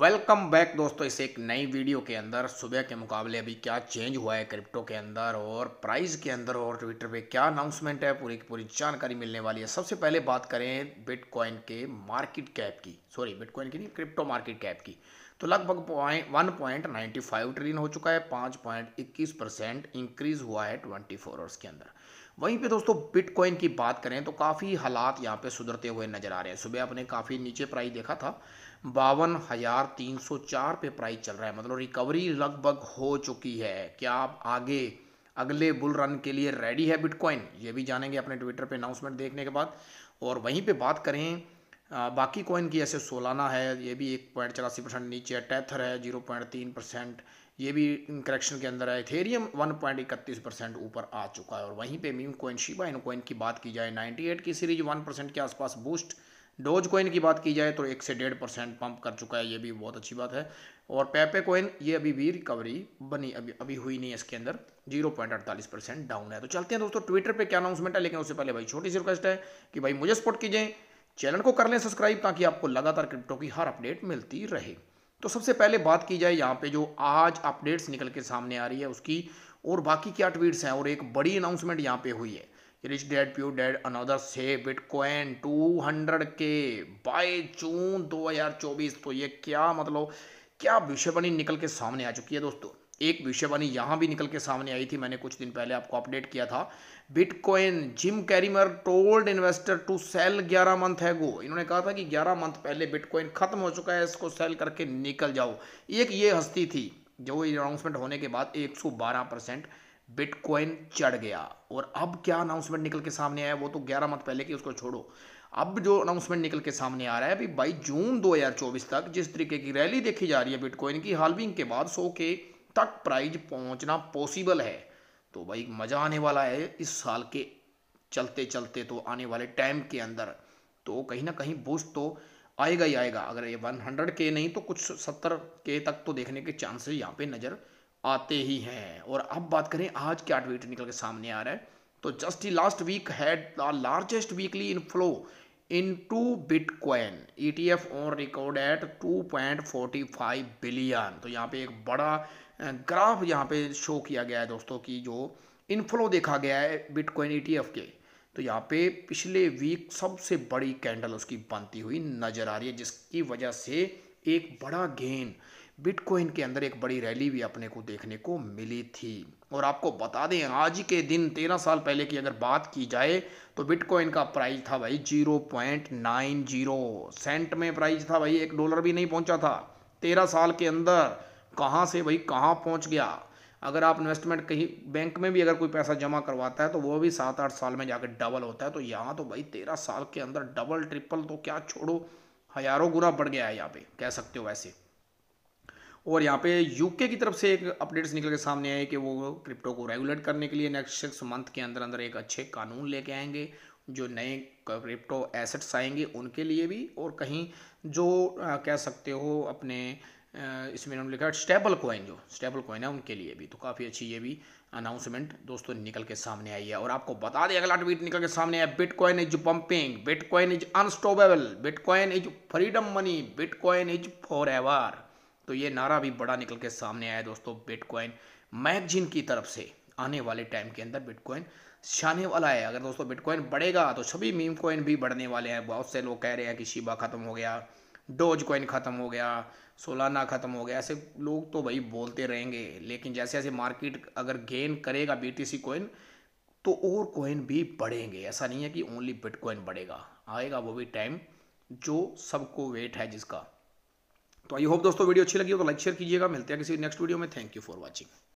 welcome back दोस्तों इस एक नई वीडियो के अंदर सुबह के मुकाबले अभी क्या चेंज हुआ है क्रिप्टो के अंदर और प्राइस के अंदर और ट्विटर पे क्या अनाउंसमेंट है पूरी की पूरी जानकारी मिलने वाली है सबसे पहले बात करें बिटकॉइन के मार्केट कैप की सॉरी बिटकॉइन की नहीं क्रिप्टो मार्केट कैप की तो लगभग one point ninety five trillion हो चुका है पाँच पॉइंट इक्कीस परसेंट इंक्रीज हुआ है ट्वेंटी फोर आवर्स के अंदर वहीं पे दोस्तों बिटकॉइन की बात करें तो काफ़ी हालात यहाँ पे सुधरते हुए नज़र आ रहे हैं सुबह आपने काफ़ी नीचे प्राइस देखा था बावन हज़ार तीन सौ चार पे प्राइस चल रहा है मतलब रिकवरी लगभग हो चुकी है क्या आप आगे अगले बुल रन के लिए रेडी है बिटकॉइन ये भी जानेंगे अपने ट्विटर पर अनाउंसमेंट देखने के बाद और वहीं पर बात करें बाकी कॉइन की ऐसे सोलाना है ये भी एक पॉइंट चौरासी परसेंट नीचे है टैथर है जीरो पॉइंट तीन परसेंट ये भी करेक्शन के अंदर है थेरियम वन पॉइंट इकतीस परसेंट ऊपर आ चुका है और वहीं पे meme coin Shiba Inu coin की बात की जाए 98 की सीरीज वन परसेंट के आसपास बूस्ट डोज कोइन की बात की जाए तो एक से डेढ़ परसेंट पंप कर चुका है ये भी बहुत अच्छी बात है और पेपे कोइन ये अभी भी रिकवरी बनी अभी अभी हुई नहीं है इसके अंदर जीरो पॉइंट अड़तालीस परसेंट डाउन है तो चलते हैं दोस्तों ट्विटर पे क्या अनाउंसमेंट है लेकिन उससे पहले भाई छोटी सी रिक्वेस्ट है कि भाई मुझे सपोर्ट कीजिए चैनल को कर लें सब्सक्राइब ताकि आपको लगातार क्रिप्टो की हर अपडेट मिलती रहे तो सबसे पहले बात की जाए यहाँ पे जो आज अपडेट्स निकल के सामने आ रही है उसकी और बाकी क्या ट्वीट्स हैं और एक बड़ी अनाउंसमेंट यहाँ पे हुई है Rich Dad Poor Dad author से बिटकॉइन हंड्रेड के बाय जून दो हजार चौबीस तो ये क्या मतलब क्या विषय बनी निकल के सामने आ चुकी है दोस्तों एक भविष्यवाणी यहां भी निकल के सामने आई थी मैंने कुछ दिन पहले आपको अपडेट किया था bitcoin Jim Cramer told investor to sell 11 month है गो इन्होंने कहा था कि 11 मंथ पहले बिटकॉइन खत्म हो चुका है इसको सेल करके निकल जाओ एक ये हस्ती थी जो अनाउंसमेंट होने के बाद 112 परसेंट बिटकॉइन चढ़ गया और अब क्या अनाउंसमेंट निकल के सामने आया वो तो 11 मंथ पहले की उसको छोड़ो अब जो अनाउंसमेंट निकल के सामने आ रहा है अभी बाई जून 2024 तक जिस तरीके की रैली देखी जा रही है बिटकॉइन की हालविंग के बाद सो के तक प्राइज पहुंचना पॉसिबल है तो भाई मज़ा आने वाला है इस साल के चलते चलते तो आने वाले टाइम के अंदर तो कहीं ना कहीं बूस्ट तो आएगा ही आएगा अगर ये वन हंड्रेड के नहीं तो कुछ सत्तर के तक तो देखने के चांसेस यहाँ पे नज़र आते ही हैं और अब बात करें आज क्या ट्वीट निकल के सामने आ रहा है तो जस्ट ही last week had the largest weekly inflow into bitcoin E T F on record at two point forty five billion तो यहाँ पे एक बड़ा ग्राफ यहाँ पे शो किया गया है दोस्तों की जो इनफ्लो देखा गया है बिटकॉइन ई e के तो यहाँ पे पिछले वीक सबसे बड़ी कैंडल उसकी बनती हुई नज़र आ रही है जिसकी वजह से एक बड़ा गेन बिटकॉइन के अंदर एक बड़ी रैली भी अपने को देखने को मिली थी और आपको बता दें आज के दिन तेरह साल पहले की अगर बात की जाए तो बिटकॉइन का प्राइस था भाई zero point nine zero cent में प्राइस था भाई एक डॉलर भी नहीं पहुंचा था तेरह साल के अंदर कहाँ से भाई कहाँ पहुँच गया अगर आप इन्वेस्टमेंट कहीं बैंक में भी अगर कोई पैसा जमा करवाता है तो वो भी सात आठ साल में जाकर डबल होता है तो यहाँ तो भाई तेरह साल के अंदर डबल ट्रिपल तो क्या छोड़ो हजारों गुना बढ़ गया है यहाँ पे कह सकते हो वैसे और यहाँ पे यूके की तरफ से एक अपडेट्स निकल के सामने आए कि वो क्रिप्टो को रेगुलेट करने के लिए नेक्स्ट सिक्स मंथ के अंदर अंदर एक अच्छे कानून लेके आएंगे जो नए क्रिप्टो एसेट्स आएंगे उनके लिए भी और कहीं जो आ, कह सकते हो अपने इसमें उन्होंने लिखा स्टेबल कॉइन जो स्टेबल कॉइन है उनके लिए भी तो काफ़ी अच्छी ये भी अनाउंसमेंट दोस्तों निकल के सामने आई है और आपको बता दें अगला ट्वीट निकल के सामने आया bitcoin is pumping bitcoin is unstoppable bitcoin is freedom money bitcoin is forever तो ये नारा भी बड़ा निकल के सामने आया दोस्तों बिटकॉइन मैगजीन की तरफ से आने वाले टाइम के अंदर बिटकॉइन छाने वाला है अगर दोस्तों बिटकॉइन बढ़ेगा तो सभी मीम कॉइन भी बढ़ने वाले हैं बहुत से लोग कह रहे हैं कि शिबा ख़त्म हो गया डोज कॉइन ख़त्म हो गया सोलाना ख़त्म हो गया ऐसे लोग तो भाई बोलते रहेंगे लेकिन जैसे जैसे मार्केट अगर गेन करेगा बी टी सी कॉइन तो और कॉइन भी बढ़ेंगे ऐसा नहीं है कि ओनली बिटकॉइन बढ़ेगा आएगा वो भी टाइम जो सबको वेट है जिसका तो आई होप दोस्तों वीडियो अच्छी लगी हो तो लाइक शेयर कीजिएगा मिलते हैं किसी नेक्स्ट वीडियो में थैंक यू फॉर वॉचिंग